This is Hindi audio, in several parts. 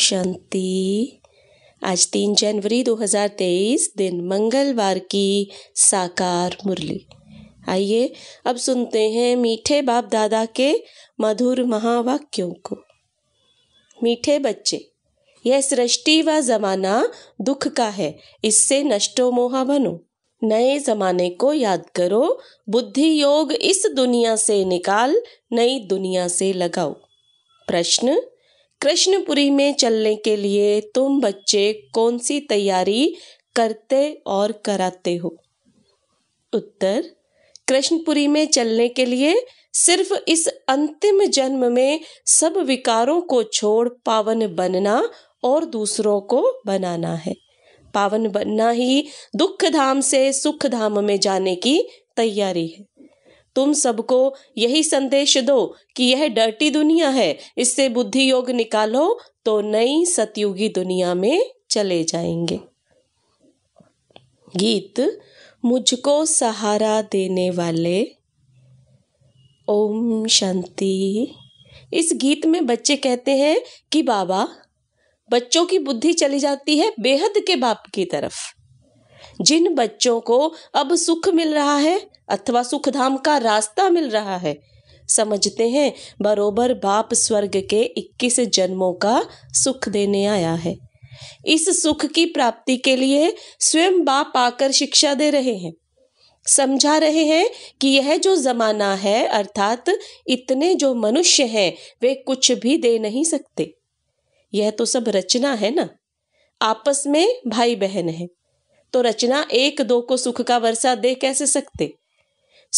शांति आज तीन जनवरी 2023 दिन मंगलवार की साकार मुरली आइए अब सुनते हैं मीठे बाप दादा के मधुर महावाक्यों को मीठे बच्चे यह सृष्टि व जमाना दुख का है इससे नष्टो मोहा बनो नए जमाने को याद करो बुद्धि योग इस दुनिया से निकाल नई दुनिया से लगाओ प्रश्न कृष्णपुरी में चलने के लिए तुम बच्चे कौन सी तैयारी करते और कराते हो उत्तर कृष्णपुरी में चलने के लिए सिर्फ इस अंतिम जन्म में सब विकारों को छोड़ पावन बनना और दूसरों को बनाना है पावन बनना ही दुख धाम से सुख धाम में जाने की तैयारी है तुम सबको यही संदेश दो कि यह डर्टी दुनिया है इससे बुद्धि योग निकालो तो नई सतयुगी दुनिया में चले जाएंगे गीत मुझको सहारा देने वाले ओम शांति इस गीत में बच्चे कहते हैं कि बाबा बच्चों की बुद्धि चली जाती है बेहद के बाप की तरफ जिन बच्चों को अब सुख मिल रहा है अथवा सुखधाम का रास्ता मिल रहा है समझते हैं बरोबर बाप स्वर्ग के इक्कीस जन्मों का सुख देने आया है इस सुख की प्राप्ति के लिए स्वयं बाप आकर शिक्षा दे रहे हैं समझा रहे हैं कि यह जो जमाना है अर्थात इतने जो मनुष्य हैं वे कुछ भी दे नहीं सकते यह तो सब रचना है ना आपस में भाई बहन है तो रचना एक दो को सुख का वर्षा दे कैसे सकते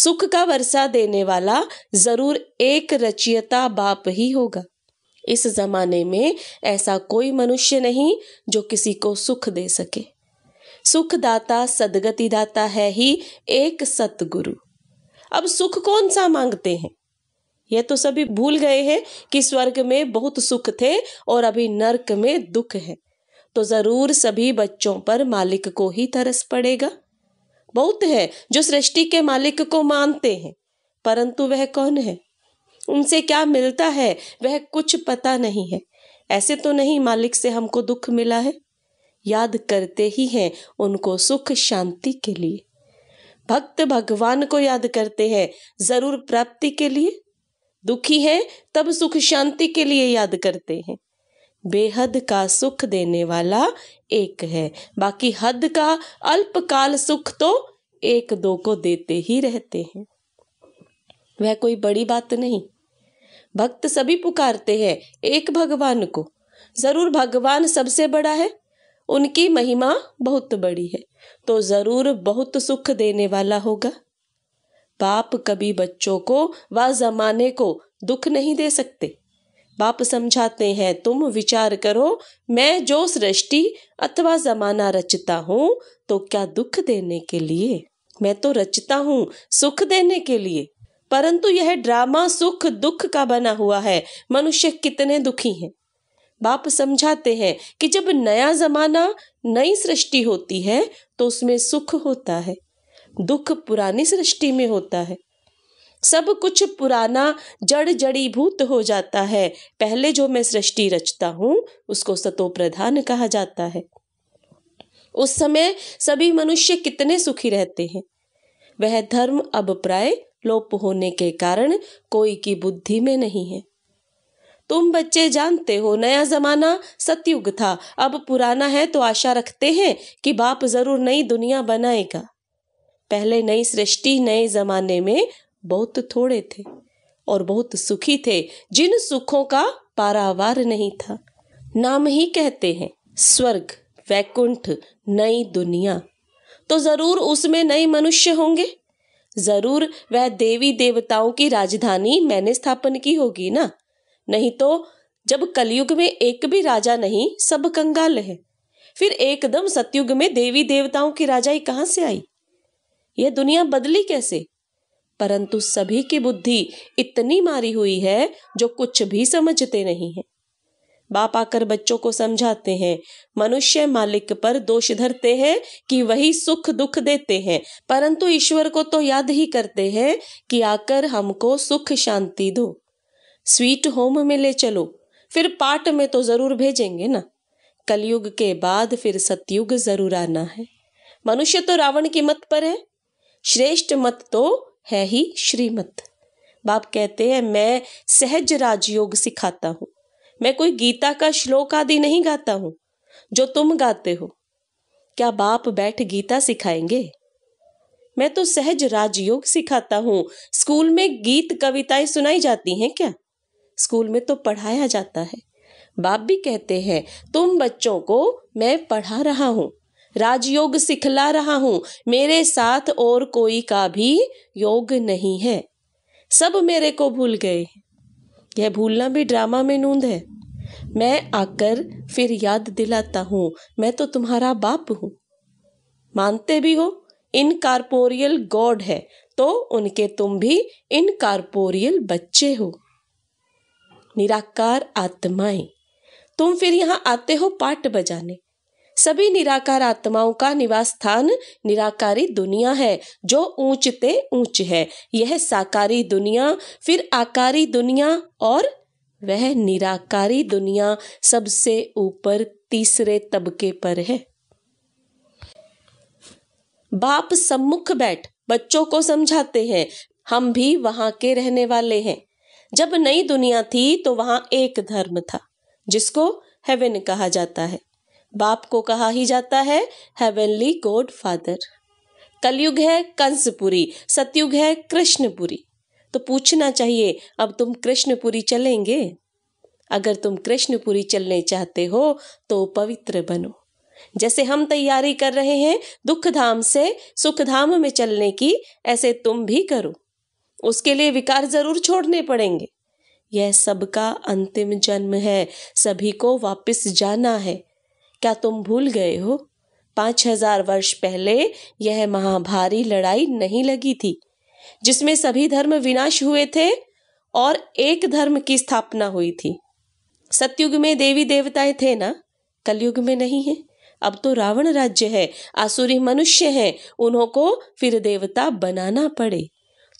सुख का वर्षा देने वाला जरूर एक रचयता बाप ही होगा इस जमाने में ऐसा कोई मनुष्य नहीं जो किसी को सुख दे सके सुखदाता सदगति दाता है ही एक सतगुरु अब सुख कौन सा मांगते हैं यह तो सभी भूल गए हैं कि स्वर्ग में बहुत सुख थे और अभी नरक में दुख है तो जरूर सभी बच्चों पर मालिक को ही तरस पड़ेगा बहुत है जो सृष्टि के मालिक को मानते हैं परंतु वह कौन है उनसे क्या मिलता है वह कुछ पता नहीं है ऐसे तो नहीं मालिक से हमको दुख मिला है याद करते ही हैं उनको सुख शांति के लिए भक्त भगवान को याद करते हैं जरूर प्राप्ति के लिए दुखी है तब सुख शांति के लिए याद करते हैं बेहद का सुख देने वाला एक है बाकी हद का अल्पकाल सुख तो एक दो को देते ही रहते हैं वह कोई बड़ी बात नहीं भक्त सभी पुकारते हैं एक भगवान को जरूर भगवान सबसे बड़ा है उनकी महिमा बहुत बड़ी है तो जरूर बहुत सुख देने वाला होगा बाप कभी बच्चों को व जमाने को दुख नहीं दे सकते बाप समझाते हैं तुम विचार करो मैं जो सृष्टि अथवा जमाना रचता हूँ तो क्या दुख देने के लिए मैं तो रचता हूँ सुख देने के लिए परंतु यह ड्रामा सुख दुख का बना हुआ है मनुष्य कितने दुखी हैं बाप समझाते हैं कि जब नया जमाना नई सृष्टि होती है तो उसमें सुख होता है दुख पुरानी सृष्टि में होता है सब कुछ पुराना जड़ जड़ी भूत हो जाता है पहले जो मैं सृष्टि रचता हूँ उसको सतो प्रधान कहा जाता है उस समय सभी मनुष्य कितने सुखी रहते हैं वह धर्म अब प्राय लोप होने के कारण कोई की बुद्धि में नहीं है तुम बच्चे जानते हो नया जमाना सतयुग था अब पुराना है तो आशा रखते हैं कि बाप जरूर नई दुनिया बनाएगा पहले नई सृष्टि नए जमाने में बहुत थोड़े थे और बहुत सुखी थे जिन सुखों का पारावार नहीं था नाम ही कहते हैं स्वर्ग वैकुंठ नई दुनिया तो जरूर उसमें नए मनुष्य होंगे जरूर वह देवी देवताओं की राजधानी मैंने स्थापन की होगी ना नहीं तो जब कलयुग में एक भी राजा नहीं सब कंगाल है फिर एकदम सतयुग में देवी देवताओं की राजाई कहां से आई यह दुनिया बदली कैसे परंतु सभी की बुद्धि इतनी मारी हुई है जो कुछ भी समझते नहीं है बाप आकर बच्चों को समझाते हैं मनुष्य मालिक पर दोष धरते हैं कि वही सुख दुख देते हैं परंतु ईश्वर को तो याद ही करते हैं कि आकर हमको सुख शांति दो स्वीट होम में ले चलो फिर पाठ में तो जरूर भेजेंगे ना कलयुग के बाद फिर सतयुग जरूर आना है मनुष्य तो रावण की मत पर है श्रेष्ठ मत तो है ही श्रीमत बाप कहते हैं मैं सहज राजयोग सिखाता हूँ मैं कोई गीता का श्लोक आदि नहीं गाता हूँ जो तुम गाते हो क्या बाप बैठ गीता सिखाएंगे मैं तो सहज राजयोग सिखाता हूँ स्कूल में गीत कविताएं सुनाई जाती हैं क्या स्कूल में तो पढ़ाया जाता है बाप भी कहते हैं तुम बच्चों को मैं पढ़ा रहा हूँ राजयोग सिखला रहा हूं मेरे साथ और कोई का भी योग नहीं है सब मेरे को भूल गए यह भूलना भी ड्रामा में नूंद है मैं आकर फिर याद दिलाता हूं मैं तो तुम्हारा बाप हूं मानते भी हो इन कार्पोरियल गॉड है तो उनके तुम भी इन कार्पोरियल बच्चे हो निराकार आत्माएं तुम फिर यहाँ आते हो पाठ बजाने सभी निराकार आत्माओं का निवास स्थान निराकारी दुनिया है जो ऊंचते ऊंच है यह साकारी दुनिया फिर आकारी दुनिया और वह निराकारी दुनिया सबसे ऊपर तीसरे तबके पर है बाप सम्मुख बैठ बच्चों को समझाते हैं हम भी वहां के रहने वाले हैं जब नई दुनिया थी तो वहां एक धर्म था जिसको हेवन कहा जाता है बाप को कहा ही जाता है हेवनली गॉड फादर कलयुग है कंसपुरी सतयुग है कृष्णपुरी तो पूछना चाहिए अब तुम कृष्णपुरी चलेंगे अगर तुम कृष्णपुरी चलने चाहते हो तो पवित्र बनो जैसे हम तैयारी कर रहे हैं दुख धाम से सुख धाम में चलने की ऐसे तुम भी करो उसके लिए विकार जरूर छोड़ने पड़ेंगे यह सबका अंतिम जन्म है सभी को वापस जाना है क्या तुम भूल गए हो पांच हजार वर्ष पहले यह महाभारी लड़ाई नहीं लगी थी जिसमें सभी धर्म विनाश हुए थे और एक धर्म की स्थापना हुई थी सत्युग में देवी देवताएं थे ना कलयुग में नहीं है अब तो रावण राज्य है आसुरी मनुष्य है उन्हों को फिर देवता बनाना पड़े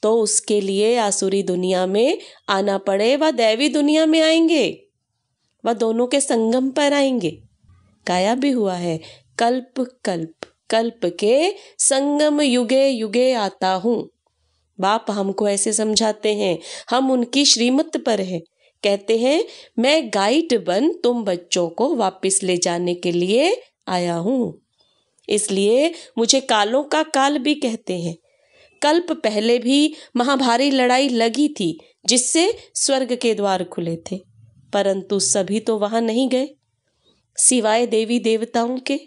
तो उसके लिए आसुरी दुनिया में आना पड़े व दैवी दुनिया में आएंगे व दोनों के संगम पर आएंगे गाया भी हुआ है कल्प कल्प कल्प के संगम युगे युगे आता हूं बाप हमको ऐसे समझाते हैं हम उनकी श्रीमत पर है कहते हैं मैं गाइड बन तुम बच्चों को वापस ले जाने के लिए आया हूं इसलिए मुझे कालों का काल भी कहते हैं कल्प पहले भी महाभारी लड़ाई लगी थी जिससे स्वर्ग के द्वार खुले थे परंतु सभी तो वहां नहीं गए सिवाय देवी देवताओं के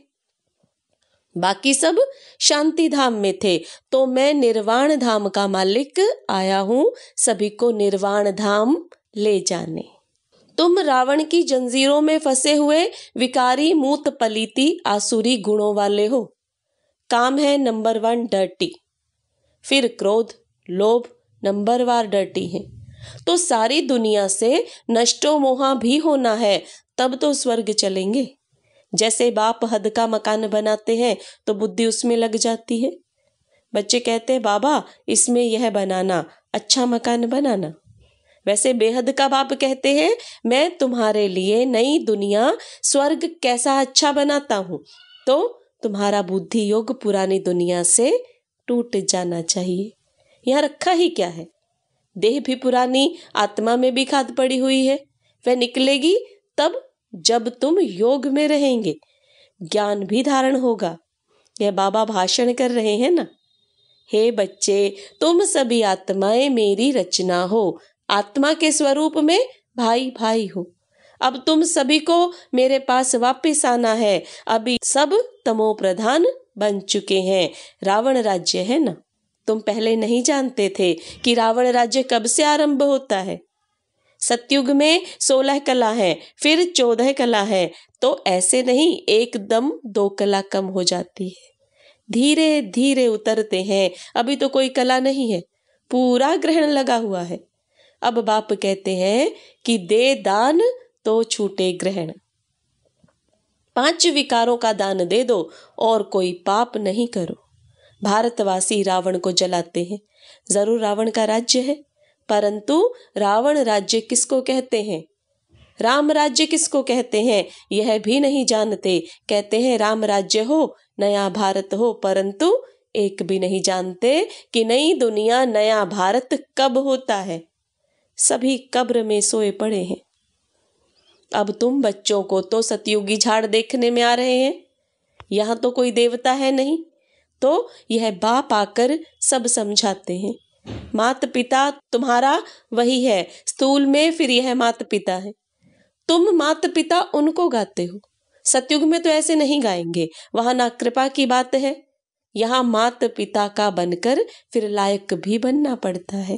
बाकी सब शांति धाम में थे तो मैं निर्वाण धाम का मालिक आया हूं सभी को निर्वाण धाम ले जाने तुम रावण की जंजीरों में फंसे हुए विकारी मूत पलीती आसुरी गुणों वाले हो काम है नंबर वन डर्टी फिर क्रोध लोभ नंबर वार डर्टी है तो सारी दुनिया से नष्टो मोहा भी होना है तब तो स्वर्ग चलेंगे जैसे बाप हद का मकान बनाते हैं तो बुद्धि उसमें लग जाती है बच्चे कहते हैं बाबा इसमें यह बनाना अच्छा मकान बनाना वैसे बेहद का बाप कहते हैं मैं तुम्हारे लिए नई दुनिया स्वर्ग कैसा अच्छा बनाता हूं तो तुम्हारा बुद्धि योग पुरानी दुनिया से टूट जाना चाहिए यहाँ रखा ही क्या है देह भी पुरानी आत्मा में भी खाद पड़ी हुई है वह निकलेगी तब जब तुम योग में रहेंगे ज्ञान भी धारण होगा यह बाबा भाषण कर रहे हैं ना हे बच्चे तुम सभी आत्माएं मेरी रचना हो आत्मा के स्वरूप में भाई भाई हो अब तुम सभी को मेरे पास वापस आना है अभी सब तमो प्रधान बन चुके हैं रावण राज्य है ना तुम पहले नहीं जानते थे कि रावण राज्य कब से आरंभ होता है सत्युग में सोलह कला है फिर चौदह कला है तो ऐसे नहीं एकदम दो कला कम हो जाती है धीरे धीरे उतरते हैं अभी तो कोई कला नहीं है पूरा ग्रहण लगा हुआ है अब बाप कहते हैं कि दे दान तो छूटे ग्रहण पांच विकारों का दान दे दो और कोई पाप नहीं करो भारतवासी रावण को जलाते हैं जरूर रावण का राज्य है परंतु रावण राज्य किसको कहते हैं राम राज्य किसको कहते हैं यह भी नहीं जानते कहते हैं राम राज्य हो नया भारत हो परंतु एक भी नहीं जानते कि नई दुनिया नया भारत कब होता है सभी कब्र में सोए पड़े हैं अब तुम बच्चों को तो सतयुगी झाड़ देखने में आ रहे हैं यहां तो कोई देवता है नहीं तो यह बाप आकर सब समझाते हैं माता पिता तुम्हारा वही है स्थूल में फिर यह माता पिता है तुम माता पिता उनको गाते हो सतयुग में तो ऐसे नहीं गाएंगे वहां ना कृपा की बात है यहां मात पिता का बनकर फिर लायक भी बनना पड़ता है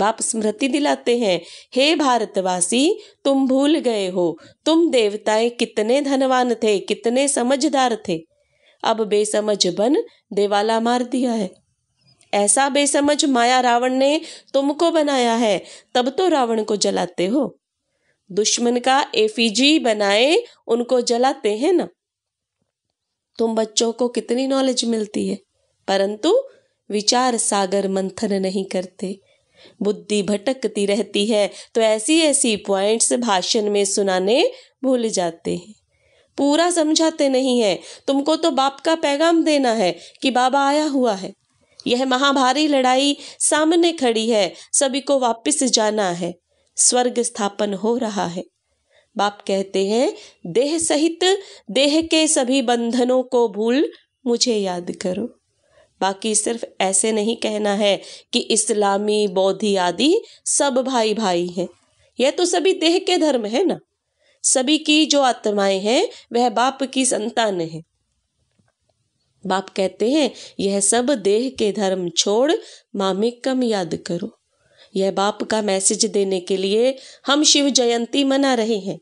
बाप स्मृति दिलाते हैं हे भारतवासी तुम भूल गए हो तुम देवताएं कितने धनवान थे कितने समझदार थे अब बेसमझ बन देवाला मार दिया है ऐसा बेसमझ माया रावण ने तुमको बनाया है तब तो रावण को जलाते हो दुश्मन का एफीजी बनाए उनको जलाते हैं ना तुम बच्चों को कितनी नॉलेज मिलती है परंतु विचार सागर मंथन नहीं करते बुद्धि भटकती रहती है तो ऐसी ऐसी पॉइंट्स भाषण में सुनाने भूल जाते हैं पूरा समझाते नहीं है तुमको तो बाप का पैगाम देना है कि बाबा आया हुआ है यह महाभारी लड़ाई सामने खड़ी है सभी को वापस जाना है स्वर्ग स्थापन हो रहा है बाप कहते हैं देह सहित देह के सभी बंधनों को भूल मुझे याद करो बाकी सिर्फ ऐसे नहीं कहना है कि इस्लामी बौद्धि आदि सब भाई भाई हैं यह तो सभी देह के धर्म है ना सभी की जो आत्माएं हैं वह बाप की संतान है बाप कहते हैं यह सब देह के धर्म छोड़ कम याद करो यह बाप का मैसेज देने के लिए हम शिव जयंती मना रहे हैं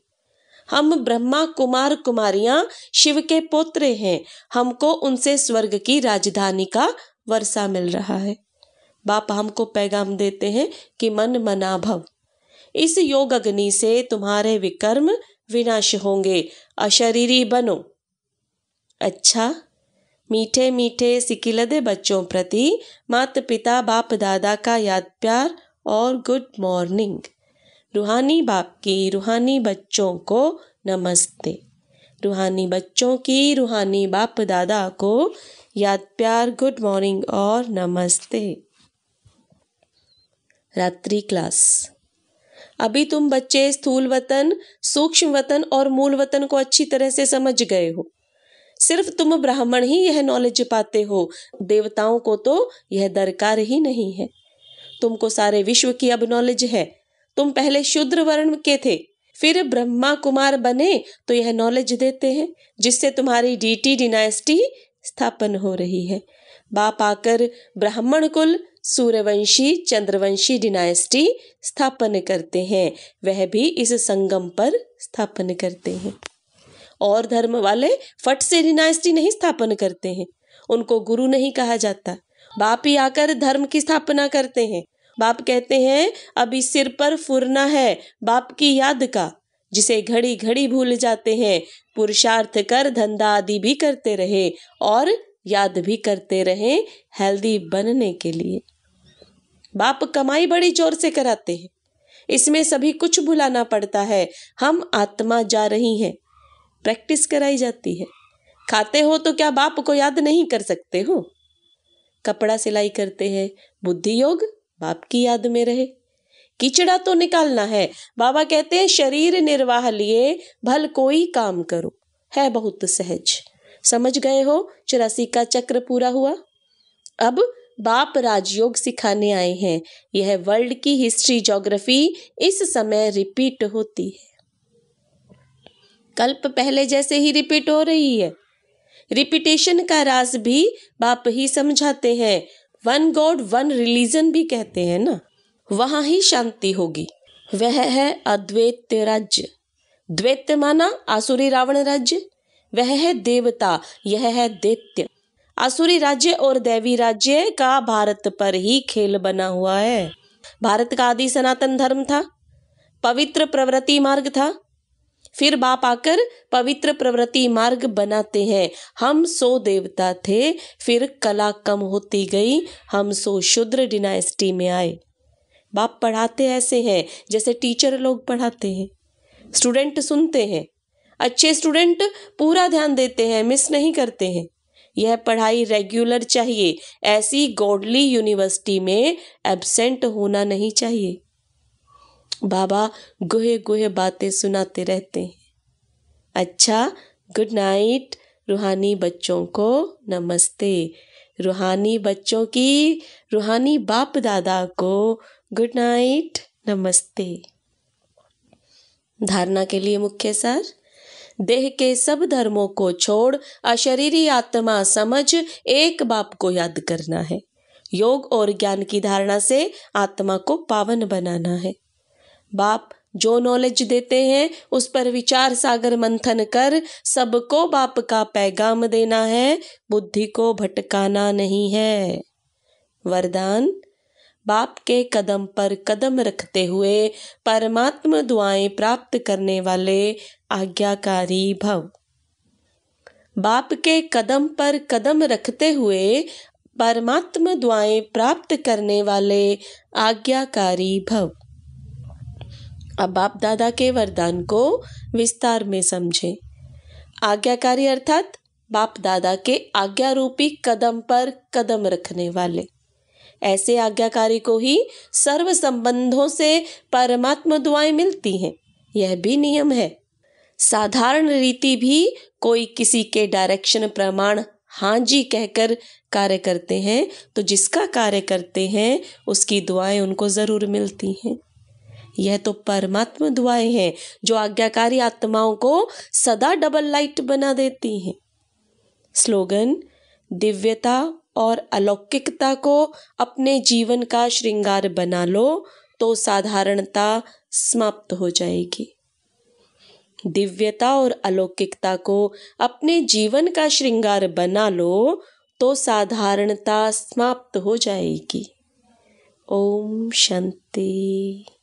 हम ब्रह्मा कुमार कुमारियां शिव के पोत्रे हैं हमको उनसे स्वर्ग की राजधानी का वर्षा मिल रहा है बाप हमको पैगाम देते हैं कि मन मना भव इस योग अग्नि से तुम्हारे विकर्म विनाश होंगे अशरीरी बनो अच्छा मीठे मीठे सिकिलदे बच्चों प्रति माता पिता बाप दादा का याद प्यार और गुड मॉर्निंग रूहानी बाप की रूहानी बच्चों को नमस्ते रूहानी बच्चों की रूहानी बाप दादा को याद प्यार गुड मॉर्निंग और नमस्ते रात्रि क्लास अभी तुम बच्चे स्थूल वतन सूक्ष्म वतन और मूल वतन को अच्छी तरह से समझ गए हो सिर्फ तुम ब्राह्मण ही यह नॉलेज पाते हो देवताओं को तो यह दरकार ही नहीं है तुमको सारे विश्व की अब नॉलेज है तुम पहले शुद्र वर्ण के थे फिर ब्रह्मा कुमार बने तो यह नॉलेज देते हैं जिससे तुम्हारी डीटी डिनास्टी स्थापन हो रही है बाप आकर ब्राह्मण कुल सूर्यवंशी चंद्रवंशी डिनास्टी स्थापन करते हैं वह भी इस संगम पर स्थापन करते हैं और धर्म वाले फट से डिनास्टी नहीं स्थापन करते हैं उनको गुरु नहीं कहा जाता बाप ही आकर धर्म की स्थापना करते हैं बाप कहते हैं अभी सिर पर फुरना है बाप की याद का जिसे घड़ी घड़ी भूल जाते हैं पुरुषार्थ कर धंधा आदि भी करते रहे और याद भी करते रहे हेल्दी बनने के लिए बाप कमाई बड़ी जोर से कराते हैं इसमें सभी कुछ भुलाना पड़ता है हम आत्मा जा रही हैं प्रैक्टिस कराई जाती है खाते हो तो क्या बाप को याद नहीं कर सकते हो कपड़ा सिलाई करते हैं बुद्धि योग बाप की याद में रहे कीचड़ा तो निकालना है बाबा कहते हैं शरीर निर्वाह लिए भल कोई काम करो है बहुत सहज समझ गए हो चौरासी का चक्र पूरा हुआ अब बाप राजयोग सिखाने आए हैं यह वर्ल्ड की हिस्ट्री जोग्राफी इस समय रिपीट होती है कल्प पहले जैसे ही रिपीट हो रही है रिपीटेशन का राज भी बाप ही समझाते हैं वन गॉड वन रिलीजन भी कहते हैं ना वहां ही शांति होगी वह है अद्वैत राज्य द्वैत माना आसुरी रावण राज्य वह है देवता यह है दैत्य आसुरी राज्य और देवी राज्य का भारत पर ही खेल बना हुआ है भारत का आदि सनातन धर्म था पवित्र प्रवृत्ति मार्ग था फिर बाप आकर पवित्र प्रवृत्ति मार्ग बनाते हैं हम सो देवता थे फिर कला कम होती गई हम सो शूद्र डिनाइस्टी में आए बाप पढ़ाते ऐसे हैं जैसे टीचर लोग पढ़ाते हैं स्टूडेंट सुनते हैं अच्छे स्टूडेंट पूरा ध्यान देते हैं मिस नहीं करते हैं यह पढ़ाई रेगुलर चाहिए ऐसी गॉडली यूनिवर्सिटी में एबसेंट होना नहीं चाहिए बाबा गोहे गोहे बातें सुनाते रहते हैं अच्छा गुड नाइट रूहानी बच्चों को नमस्ते रूहानी बच्चों की रूहानी बाप दादा को गुड नाइट नमस्ते धारणा के लिए मुख्य सार देह के सब धर्मों को छोड़ अशरीरी आत्मा समझ एक बाप को याद करना है योग और ज्ञान की धारणा से आत्मा को पावन बनाना है बाप जो नॉलेज देते हैं उस पर विचार सागर मंथन कर सबको बाप का पैगाम देना है बुद्धि को भटकाना नहीं है वरदान बाप के कदम पर कदम रखते हुए परमात्म दुआएं प्राप्त करने वाले आज्ञाकारी भव बाप के कदम पर कदम रखते हुए परमात्म दुआएं प्राप्त करने वाले आज्ञाकारी भव अब बाप दादा के वरदान को विस्तार में समझें आज्ञाकारी अर्थात बाप दादा के आज्ञा रूपी कदम पर कदम रखने वाले ऐसे आज्ञाकारी को ही सर्व संबंधों से परमात्म दुआएं मिलती हैं यह भी नियम है साधारण रीति भी कोई किसी के डायरेक्शन प्रमाण हाँ जी कहकर कार्य करते हैं तो जिसका कार्य करते हैं उसकी दुआएं उनको ज़रूर मिलती हैं यह तो परमात्म दुआएं हैं जो आज्ञाकारी आत्माओं को सदा डबल लाइट बना देती हैं स्लोगन दिव्यता और अलौकिकता को अपने जीवन का श्रृंगार बना लो तो साधारणता समाप्त हो जाएगी दिव्यता और अलौकिकता को अपने जीवन का श्रृंगार बना लो तो साधारणता समाप्त हो जाएगी ओम शांति